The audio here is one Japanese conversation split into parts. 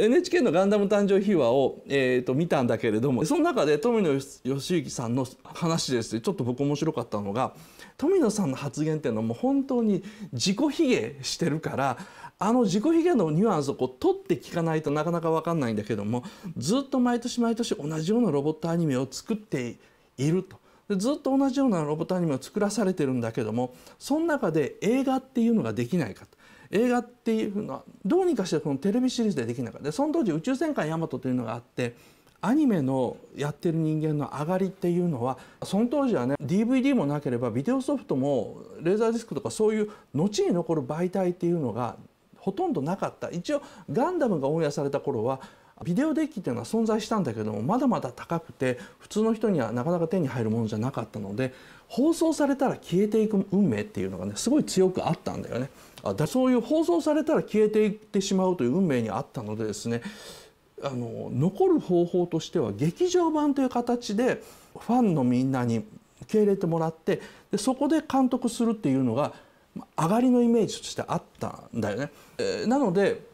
NHK の「ガンダム誕生秘話を」えーと、見たんだけれどもその中で富野義行さんの話ですちょっと僕面白かったのが富野さんの発言っていうのはもう本当に自己卑下してるからあの自己卑下のニュアンスをこう取って聞かないとなかなか分かんないんだけどもずっと毎年毎年同じようなロボットアニメを作っていると。でずっと同じようなロボットアニメを作らされてるんだけどもその中で映画っていうのができないかと映画っていうのはどうにかしてこのテレビシリーズでできなかったその当時「宇宙戦艦ヤマト」というのがあってアニメのやってる人間の上がりっていうのはその当時はね DVD もなければビデオソフトもレーザーディスクとかそういう後に残る媒体っていうのがほとんどなかった一応ガンダムがオンエアされた頃はビデオデッキっていうのは存在したんだけどもまだまだ高くて普通の人にはなかなか手に入るものじゃなかったので放送されたら消えていく運命っていうのがねすごい強くあったんだよね。あだそういう放送されたら消えていってしまうという運命にあったのでですねあの残る方法としては劇場版という形でファンのみんなに受け入れてもらってでそこで監督するっていうのが上がりのイメージとしてあったんだよね。えー、なので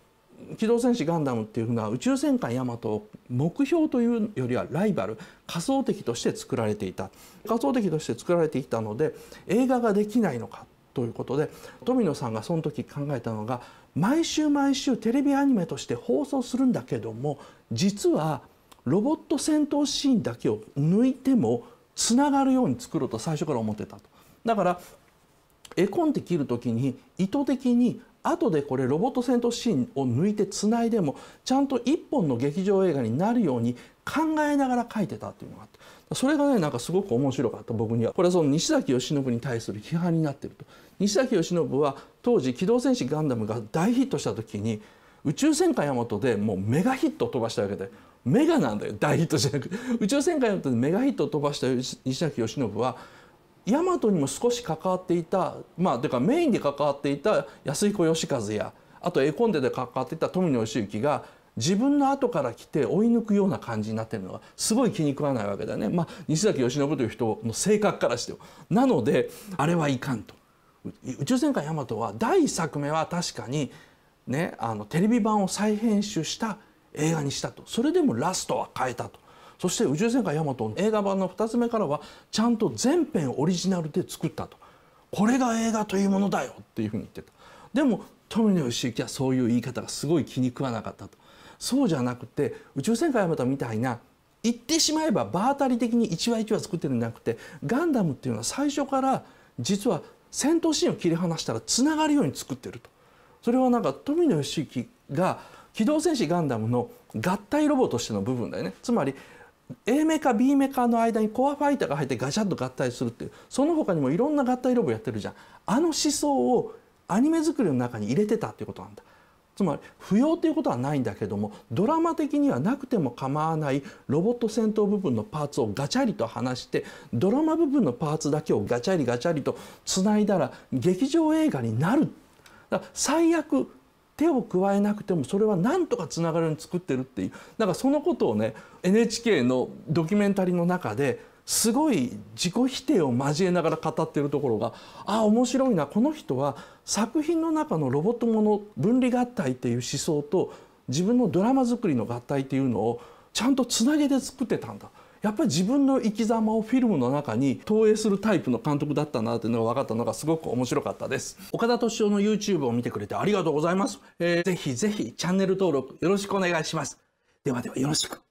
機動戦士ガンダムっていうのは宇宙戦艦ヤマトを目標というよりはライバル仮想敵として作られていた仮想敵として作られていたので映画ができないのかということで富野さんがその時考えたのが毎週毎週テレビアニメとして放送するんだけども実はロボット戦闘シーンだけを抜いてもつながるように作ろうと最初から思ってたと。だから絵コンテ切る時に意図的に後でこれロボット戦闘シーンを抜いてつないでもちゃんと1本の劇場映画になるように考えながら書いてたっていうのがあってそれがねなんかすごく面白かった僕にはこれはその西崎義信に対する批判になってると西崎義信は当時「機動戦士ガンダム」が大ヒットした時に宇宙戦艦ヤマトでもうメガヒットを飛ばしたわけでメガなんだよ大ヒットじゃなく宇宙戦艦ヤマトでメガヒットを飛ばした西崎義信は大和にも少し関わっていたまあてかメインで関わっていた安彦義和やあと絵コンテで関わっていた富野義行が自分の後から来て追い抜くような感じになってるのがすごい気に食わないわけだよね、まあ、西崎義信という人の性格からしてなのであれはいかんと。宇宙戦艦ヤマトは第1作目は確かに、ね、あのテレビ版を再編集した映画にしたとそれでもラストは変えたとそして「宇宙戦艦ヤマト」映画版の2つ目からはちゃんと全編オリジナルで作ったとこれが映画というものだよっていうふうに言ってたでも富野義行はそういう言い方がすごい気に食わなかったとそうじゃなくて宇宙戦艦ヤマトみたいな言ってしまえば場当たり的に1話1話作ってるんじゃなくてガンダムっていうのは最初から実は戦闘シーンを切り離したらつながるように作ってるとそれはなんか富野義行が「機動戦士ガンダム」の合体ロボとしての部分だよねつまり A メカ B メカの間にコアファイターが入ってガチャッと合体するっていうその他にもいろんな合体ロボやってるじゃんあの思想をアニメ作りの中に入れてたっていうことなんだつまり不要ということはないんだけどもドラマ的にはなくても構わないロボット戦闘部分のパーツをガチャリと離してドラマ部分のパーツだけをガチャリガチャリとつないだら劇場映画になるだから最悪手を加えなくてもそれは何とかつながるに作ってるっていうなんかそのことをね NHK のドキュメンタリーの中ですごい自己否定を交えながら語ってるところがああ面白いなこの人は作品の中のロボットもの分離合体っていう思想と自分のドラマ作りの合体っていうのをちゃんとつなげて作ってたんだ。やっぱり自分の生き様をフィルムの中に投影するタイプの監督だったなというのが分かったのがすごく面白かったです岡田敏夫の YouTube を見てくれてありがとうございます、えー、ぜひぜひチャンネル登録よろしくお願いしますではではよろしく